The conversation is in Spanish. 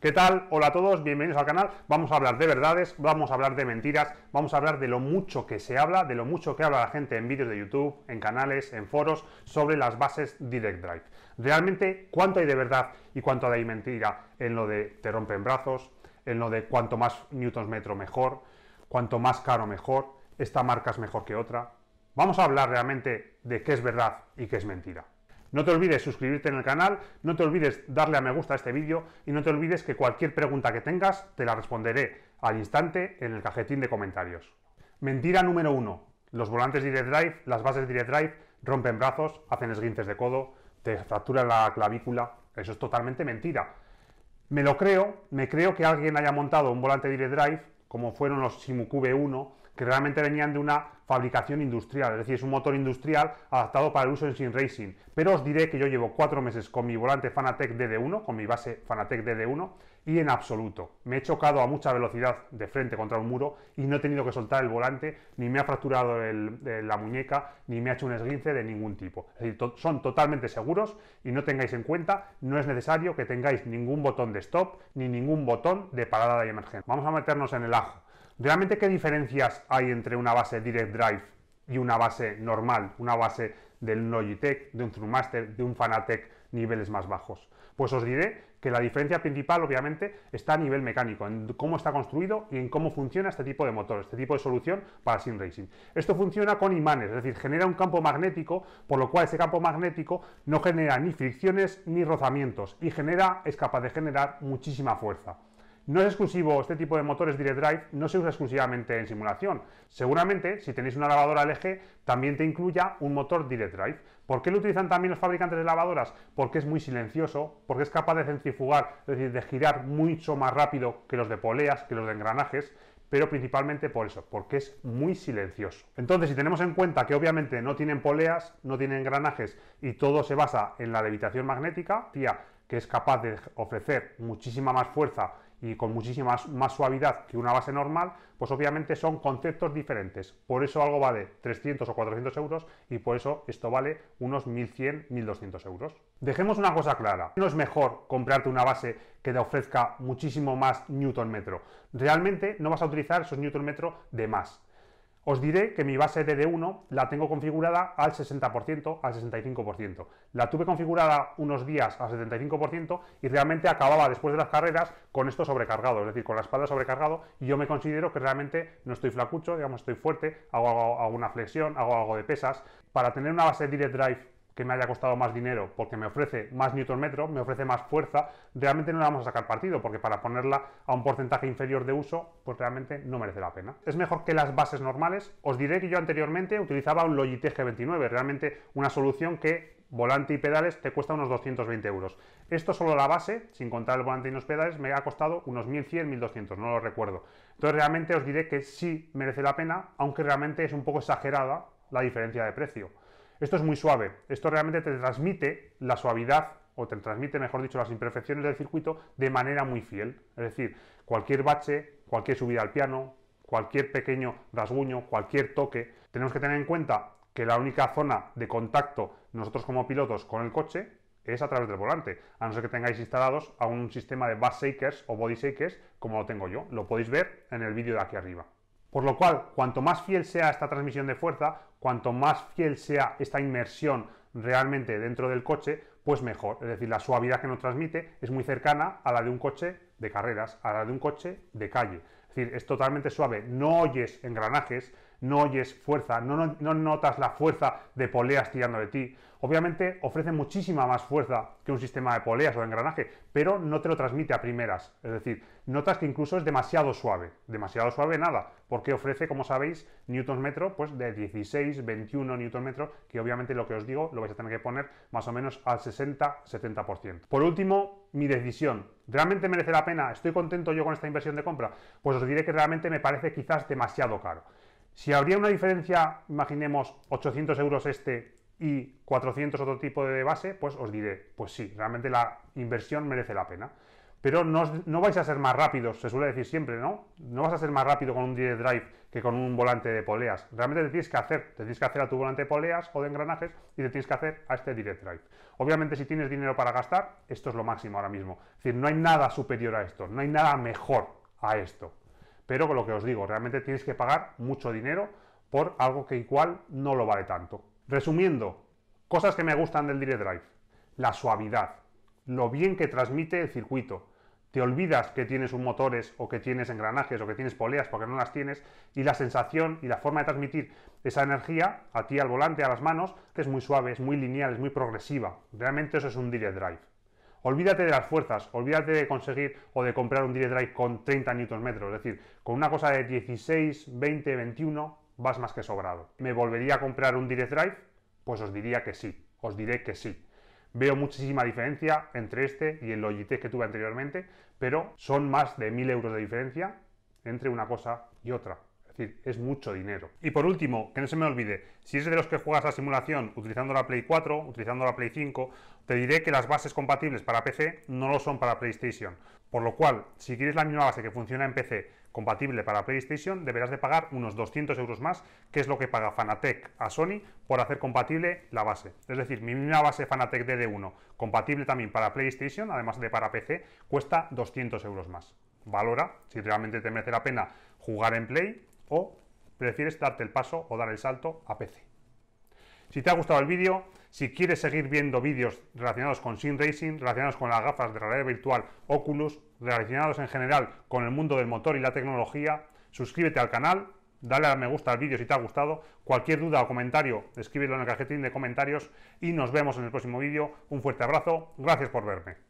¿Qué tal? Hola a todos, bienvenidos al canal. Vamos a hablar de verdades, vamos a hablar de mentiras, vamos a hablar de lo mucho que se habla, de lo mucho que habla la gente en vídeos de YouTube, en canales, en foros, sobre las bases Direct Drive. Realmente, ¿cuánto hay de verdad y cuánto hay de mentira en lo de te rompen brazos, en lo de cuanto más newtons metro mejor, cuanto más caro mejor, esta marca es mejor que otra? Vamos a hablar realmente de qué es verdad y qué es mentira. No te olvides suscribirte en el canal, no te olvides darle a me gusta a este vídeo y no te olvides que cualquier pregunta que tengas te la responderé al instante en el cajetín de comentarios. Mentira número uno: Los volantes direct drive, las bases direct drive rompen brazos, hacen esguinces de codo, te fracturan la clavícula. Eso es totalmente mentira. Me lo creo, me creo que alguien haya montado un volante direct drive, como fueron los Simucube 1, que realmente venían de una fabricación industrial, es decir, es un motor industrial adaptado para el uso en sin racing. Pero os diré que yo llevo cuatro meses con mi volante Fanatec DD1, con mi base Fanatec DD1, y en absoluto. Me he chocado a mucha velocidad de frente contra un muro y no he tenido que soltar el volante, ni me ha fracturado la muñeca, ni me ha hecho un esguince de ningún tipo. Es decir, son totalmente seguros y no tengáis en cuenta, no es necesario que tengáis ningún botón de stop ni ningún botón de parada de emergencia. Vamos a meternos en el ajo. ¿Realmente qué diferencias hay entre una base Direct Drive y una base normal, una base del Logitech, de un ThruMaster, de un Fanatec niveles más bajos? Pues os diré que la diferencia principal, obviamente, está a nivel mecánico, en cómo está construido y en cómo funciona este tipo de motor, este tipo de solución para sim racing. Esto funciona con imanes, es decir, genera un campo magnético, por lo cual ese campo magnético no genera ni fricciones ni rozamientos y genera, es capaz de generar muchísima fuerza. No es exclusivo, este tipo de motores Direct Drive no se usa exclusivamente en simulación. Seguramente, si tenéis una lavadora LG, también te incluya un motor Direct Drive. ¿Por qué lo utilizan también los fabricantes de lavadoras? Porque es muy silencioso, porque es capaz de centrifugar, es decir, de girar mucho más rápido que los de poleas, que los de engranajes, pero principalmente por eso, porque es muy silencioso. Entonces, si tenemos en cuenta que obviamente no tienen poleas, no tienen engranajes y todo se basa en la levitación magnética, tía, que es capaz de ofrecer muchísima más fuerza y con muchísima más suavidad que una base normal, pues obviamente son conceptos diferentes. Por eso algo vale 300 o 400 euros y por eso esto vale unos 1100, 1200 euros. Dejemos una cosa clara, no es mejor comprarte una base que te ofrezca muchísimo más newton metro. Realmente no vas a utilizar esos newton metro de más os diré que mi base DD1 la tengo configurada al 60%, al 65%. La tuve configurada unos días al 75% y realmente acababa después de las carreras con esto sobrecargado, es decir, con la espalda sobrecargado y yo me considero que realmente no estoy flacucho, digamos, estoy fuerte, hago, alguna una flexión, hago algo de pesas. Para tener una base Direct Drive que me haya costado más dinero porque me ofrece más newton metro, me ofrece más fuerza, realmente no la vamos a sacar partido porque para ponerla a un porcentaje inferior de uso, pues realmente no merece la pena. Es mejor que las bases normales. Os diré que yo anteriormente utilizaba un Logitech G29, realmente una solución que volante y pedales te cuesta unos 220 euros. Esto solo la base, sin contar el volante y los pedales, me ha costado unos 1100, 1200, no lo recuerdo. Entonces realmente os diré que sí merece la pena, aunque realmente es un poco exagerada la diferencia de precio. Esto es muy suave, esto realmente te transmite la suavidad o te transmite, mejor dicho, las imperfecciones del circuito de manera muy fiel. Es decir, cualquier bache, cualquier subida al piano, cualquier pequeño rasguño, cualquier toque, tenemos que tener en cuenta que la única zona de contacto nosotros como pilotos con el coche es a través del volante, a no ser que tengáis instalados a un sistema de bus shakers o body shakers como lo tengo yo. Lo podéis ver en el vídeo de aquí arriba. Por lo cual, cuanto más fiel sea esta transmisión de fuerza, cuanto más fiel sea esta inmersión realmente dentro del coche, pues mejor. Es decir, la suavidad que nos transmite es muy cercana a la de un coche de carreras, a la de un coche de calle. Es decir, es totalmente suave, no oyes engranajes, no oyes fuerza, no, notas la fuerza de poleas tirando de ti. Obviamente ofrece muchísima más fuerza que un sistema de poleas o de engranaje, pero no te lo transmite a primeras. Es decir, notas que incluso es demasiado suave. Demasiado suave nada, porque ofrece, como sabéis, newton metro pues de 16, 21 newton metro, que obviamente lo que os digo lo vais a tener que poner más o menos al 60-70%. Por último, mi decisión. ¿Realmente merece la pena? ¿Estoy contento yo con esta inversión de compra? Pues os diré que realmente me parece quizás demasiado caro. Si habría una diferencia, imaginemos 800 euros este y 400 otro tipo de base, pues os diré, pues sí, realmente la inversión merece la pena. Pero no, vais a ser más rápidos, se suele decir siempre, ¿no? No vas a ser más rápido con un direct drive que con un volante de poleas. Realmente te tienes que hacer, te tienes que hacer a tu volante de poleas o de engranajes y te tienes que hacer a este direct drive. Obviamente si tienes dinero para gastar, esto es lo máximo ahora mismo. Es decir, no hay nada superior a esto, no hay nada mejor a esto. Pero con lo que os digo, realmente tienes que pagar mucho dinero por algo que igual no lo vale tanto. Resumiendo, cosas que me gustan del Direct Drive. La suavidad, lo bien que transmite el circuito. Te olvidas que tienes un motores o que tienes engranajes o que tienes poleas porque no las tienes y la sensación y la forma de transmitir esa energía a ti al volante, a las manos, que es muy suave, es muy lineal, es muy progresiva. Realmente eso es un direct drive. Olvídate de las fuerzas, olvídate de conseguir o de comprar un direct drive con 30 Nm, es decir, con una cosa de 16, 20, 21 vas más que sobrado. ¿Me volvería a comprar un direct drive? Pues os diría que sí, os diré que sí. Veo muchísima diferencia entre este y el Logitech que tuve anteriormente, pero son más de 1000 euros de diferencia entre una cosa y otra es mucho dinero. Y por último, que no se me olvide, si es de los que juegas la simulación utilizando la Play 4, utilizando la Play 5, te diré que las bases compatibles para PC no lo son para PlayStation. Por lo cual, si quieres la misma base que funciona en PC compatible para PlayStation, deberás de pagar unos 200 euros más, que es lo que paga Fanatec a Sony por hacer compatible la base. Es decir, mi misma base Fanatec DD1, compatible también para PlayStation, además de para PC, cuesta 200 euros más. Valora si realmente te merece la pena jugar en Play o prefieres darte el paso o dar el salto a PC. Si te ha gustado el vídeo, si quieres seguir viendo vídeos relacionados con Sim Racing, relacionados con las gafas de realidad virtual Oculus, relacionados en general con el mundo del motor y la tecnología, suscríbete al canal, dale a me gusta al vídeo si te ha gustado, cualquier duda o comentario, escríbelo en el cajetín de comentarios y nos vemos en el próximo vídeo. Un fuerte abrazo, gracias por verme.